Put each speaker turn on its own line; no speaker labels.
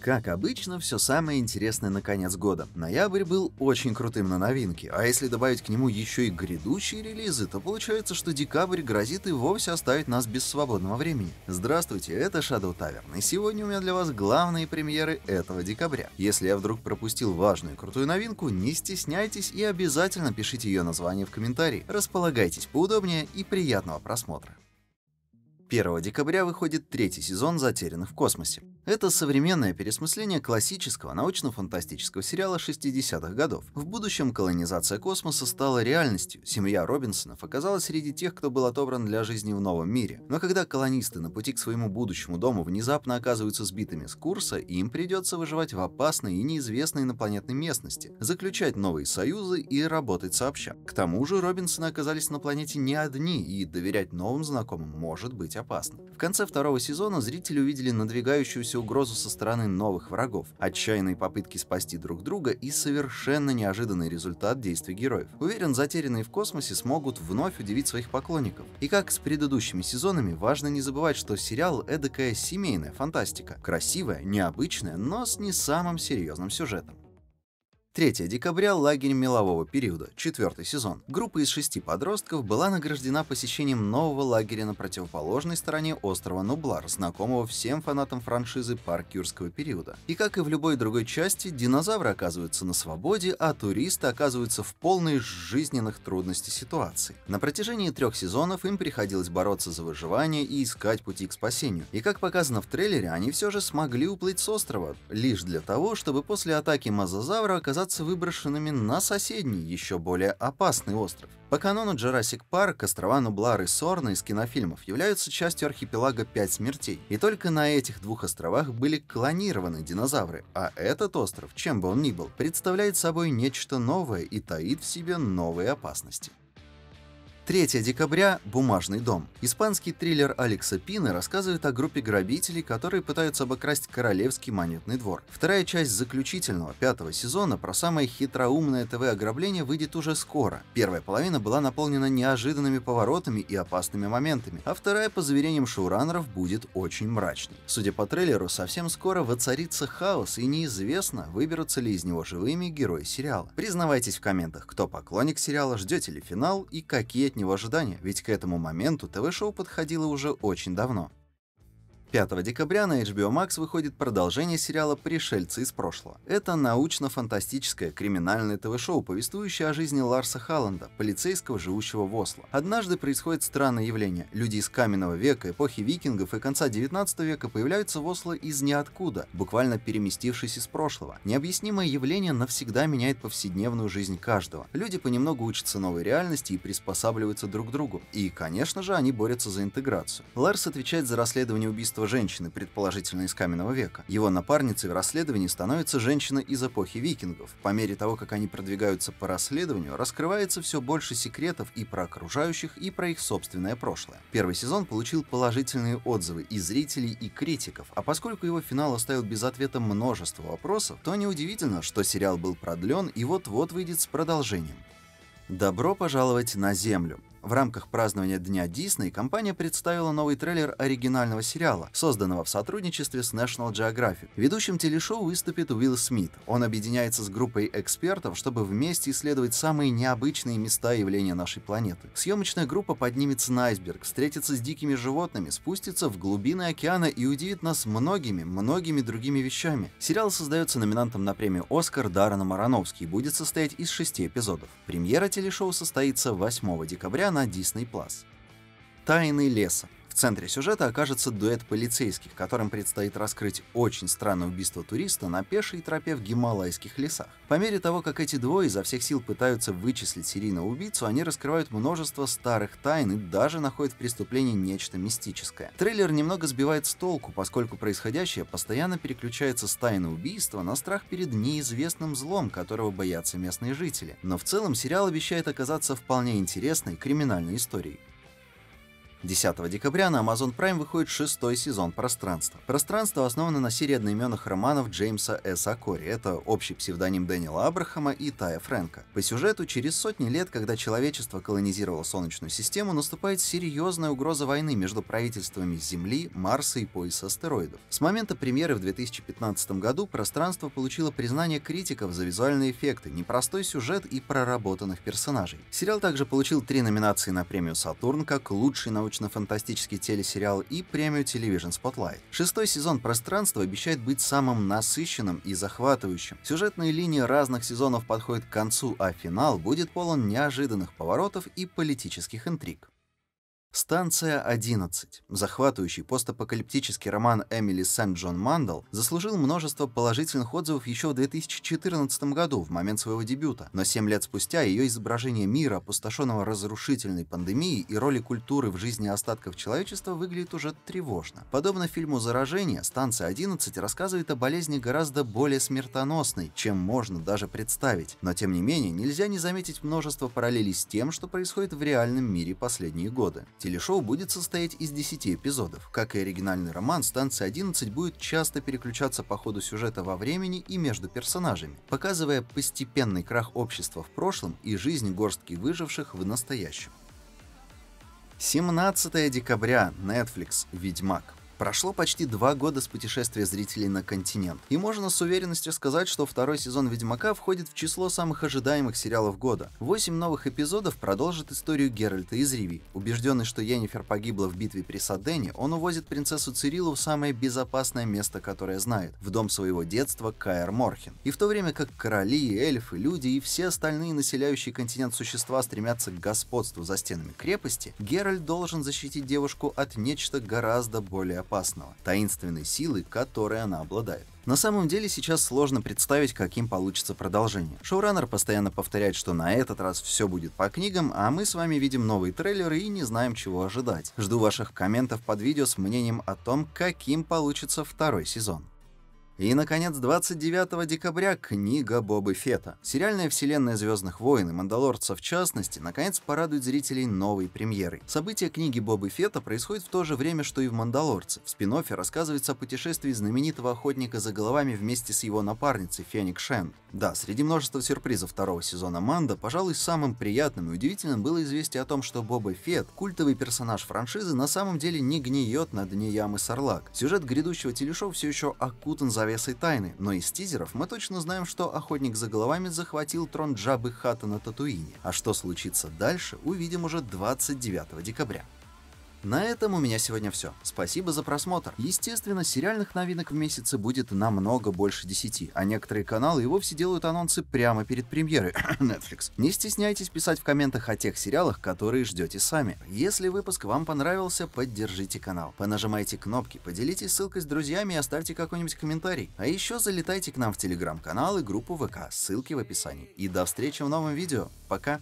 Как обычно, все самое интересное на конец года. Ноябрь был очень крутым на новинки, а если добавить к нему еще и грядущие релизы, то получается, что декабрь грозит и вовсе оставить нас без свободного времени. Здравствуйте, это Shadow Tavern, и сегодня у меня для вас главные премьеры этого декабря. Если я вдруг пропустил важную крутую новинку, не стесняйтесь и обязательно пишите ее название в комментарии. Располагайтесь поудобнее и приятного просмотра. 1 декабря выходит третий сезон «Затерянных в космосе». Это современное пересмысление классического научно-фантастического сериала 60-х годов. В будущем колонизация космоса стала реальностью. Семья Робинсонов оказалась среди тех, кто был отобран для жизни в новом мире. Но когда колонисты на пути к своему будущему дому внезапно оказываются сбитыми с курса, им придется выживать в опасной и неизвестной инопланетной местности, заключать новые союзы и работать сообща. К тому же Робинсоны оказались на планете не одни, и доверять новым знакомым может быть опасно. В конце второго сезона зрители увидели надвигающуюся угрозу со стороны новых врагов, отчаянные попытки спасти друг друга и совершенно неожиданный результат действий героев. Уверен, затерянные в космосе смогут вновь удивить своих поклонников. И как с предыдущими сезонами, важно не забывать, что сериал эдакая семейная фантастика. Красивая, необычная, но с не самым серьезным сюжетом. 3 декабря – лагерь мелового периода, четвертый сезон. Группа из шести подростков была награждена посещением нового лагеря на противоположной стороне острова Нублар, знакомого всем фанатам франшизы «Парк юрского периода». И как и в любой другой части, динозавры оказываются на свободе, а туристы оказываются в полной жизненных трудностей ситуации. На протяжении трех сезонов им приходилось бороться за выживание и искать пути к спасению. И как показано в трейлере, они все же смогли уплыть с острова, лишь для того, чтобы после атаки мозазавра оказаться оказаться выброшенными на соседний, еще более опасный остров. По канону Jurassic Park острова Нублар и Сорна из кинофильмов являются частью архипелага «Пять смертей». И только на этих двух островах были клонированы динозавры, а этот остров, чем бы он ни был, представляет собой нечто новое и таит в себе новые опасности. 3 декабря «Бумажный дом». Испанский триллер Алекса Пина рассказывает о группе грабителей, которые пытаются обокрасть королевский монетный двор. Вторая часть заключительного пятого сезона про самое хитроумное ТВ-ограбление выйдет уже скоро. Первая половина была наполнена неожиданными поворотами и опасными моментами, а вторая, по заверениям шоураннеров, будет очень мрачной. Судя по трейлеру, совсем скоро воцарится хаос, и неизвестно, выберутся ли из него живыми герои сериала. Признавайтесь в комментах, кто поклонник сериала, ждете ли финал и какие от него ожидания, ведь к этому моменту ТВ-шоу подходило уже очень давно. 5 декабря на HBO Max выходит продолжение сериала «Пришельцы из прошлого». Это научно-фантастическое криминальное ТВ-шоу, повествующее о жизни Ларса Халланда, полицейского, живущего в Осло. Однажды происходит странное явление. Люди из каменного века, эпохи викингов и конца 19 века появляются в Осло из ниоткуда, буквально переместившись из прошлого. Необъяснимое явление навсегда меняет повседневную жизнь каждого. Люди понемногу учатся новой реальности и приспосабливаются друг к другу. И, конечно же, они борются за интеграцию. Ларс отвечает за расследование убийства убийство женщины, предположительно из каменного века. Его напарницей в расследовании становится женщина из эпохи викингов. По мере того, как они продвигаются по расследованию, раскрывается все больше секретов и про окружающих, и про их собственное прошлое. Первый сезон получил положительные отзывы и зрителей, и критиков, а поскольку его финал оставил без ответа множество вопросов, то неудивительно, что сериал был продлен и вот-вот выйдет с продолжением. Добро пожаловать на Землю. В рамках празднования Дня Дисней компания представила новый трейлер оригинального сериала, созданного в сотрудничестве с National Geographic. Ведущим телешоу выступит Уилл Смит. Он объединяется с группой экспертов, чтобы вместе исследовать самые необычные места и явления нашей планеты. Съемочная группа поднимется на айсберг, встретится с дикими животными, спустится в глубины океана и удивит нас многими, многими другими вещами. Сериал создается номинантом на премию «Оскар» Дарреном Марановский и будет состоять из шести эпизодов. Премьера телешоу состоится 8 декабря на Disney+. Тайны леса центре сюжета окажется дуэт полицейских, которым предстоит раскрыть очень странное убийство туриста на пешей тропе в гималайских лесах. По мере того, как эти двое изо всех сил пытаются вычислить серийного убийцу, они раскрывают множество старых тайн и даже находят в преступлении нечто мистическое. Трейлер немного сбивает с толку, поскольку происходящее постоянно переключается с тайны убийства на страх перед неизвестным злом, которого боятся местные жители. Но в целом сериал обещает оказаться вполне интересной криминальной историей. 10 декабря на Amazon Prime выходит шестой сезон «Пространства». «Пространство» основано на серии одноименных романов Джеймса С. Акори. Это общий псевдоним Дэниела Абрахама и Тая Фрэнка. По сюжету, через сотни лет, когда человечество колонизировало Солнечную систему, наступает серьезная угроза войны между правительствами Земли, Марса и пояса астероидов. С момента премьеры в 2015 году «Пространство» получило признание критиков за визуальные эффекты, непростой сюжет и проработанных персонажей. Сериал также получил три номинации на премию «Сатурн» как лучший научный научно-фантастический телесериал и премию Television Spotlight. Шестой сезон «Пространство» обещает быть самым насыщенным и захватывающим. Сюжетные линии разных сезонов подходят к концу, а финал будет полон неожиданных поворотов и политических интриг. Станция 11, захватывающий постапокалиптический роман Эмили Сент-Джон Мандел, заслужил множество положительных отзывов еще в 2014 году, в момент своего дебюта, но семь лет спустя ее изображение мира, опустошенного разрушительной пандемией и роли культуры в жизни остатков человечества выглядит уже тревожно. Подобно фильму «Заражение», станция 11 рассказывает о болезни гораздо более смертоносной, чем можно даже представить, но тем не менее нельзя не заметить множество параллелей с тем, что происходит в реальном мире последние годы. Телешоу будет состоять из 10 эпизодов. Как и оригинальный роман, станция 11 будет часто переключаться по ходу сюжета во времени и между персонажами, показывая постепенный крах общества в прошлом и жизнь горстки выживших в настоящем. 17 декабря. Netflix. Ведьмак. Прошло почти два года с путешествия зрителей на континент, и можно с уверенностью сказать, что второй сезон «Ведьмака» входит в число самых ожидаемых сериалов года. Восемь новых эпизодов продолжит историю Геральта из Риви. Убежденный, что Йеннифер погибла в битве при Садене, он увозит принцессу Цирилу в самое безопасное место, которое знает, в дом своего детства Каэр Морхен. И в то время как короли, эльфы, люди и все остальные населяющие континент существа стремятся к господству за стенами крепости, Геральт должен защитить девушку от нечто гораздо более опасного, таинственной силы, которой она обладает. На самом деле сейчас сложно представить, каким получится продолжение. Шоураннер постоянно повторяет, что на этот раз все будет по книгам, а мы с вами видим новые трейлеры и не знаем, чего ожидать. Жду ваших комментов под видео с мнением о том, каким получится второй сезон. И, наконец, 29 декабря книга Бобы Фета. Сериальная вселенная «Звездных войн» и «Мандалорца» в частности, наконец порадует зрителей новой премьерой. События книги Бобы Фета происходят в то же время, что и в «Мандалорце». В спин рассказывается о путешествии знаменитого охотника за головами вместе с его напарницей Феник Шен. Да, среди множества сюрпризов второго сезона «Манда», пожалуй, самым приятным и удивительным было известие о том, что Боба Фет, культовый персонаж франшизы, на самом деле не гниет на дне ямы Сарлак. Сюжет грядущего телешоу все еще окутан завязанным завесой тайны, но из тизеров мы точно знаем, что Охотник за головами захватил трон Джабы Хата на Татуине, а что случится дальше, увидим уже 29 декабря. На этом у меня сегодня все. Спасибо за просмотр. Естественно, сериальных новинок в месяце будет намного больше 10, а некоторые каналы и вовсе делают анонсы прямо перед премьерой Netflix. Не стесняйтесь писать в комментах о тех сериалах, которые ждете сами. Если выпуск вам понравился, поддержите канал. Понажимайте кнопки, поделитесь ссылкой с друзьями и оставьте какой-нибудь комментарий. А еще залетайте к нам в телеграм-канал и группу ВК, ссылки в описании. И до встречи в новом видео. Пока!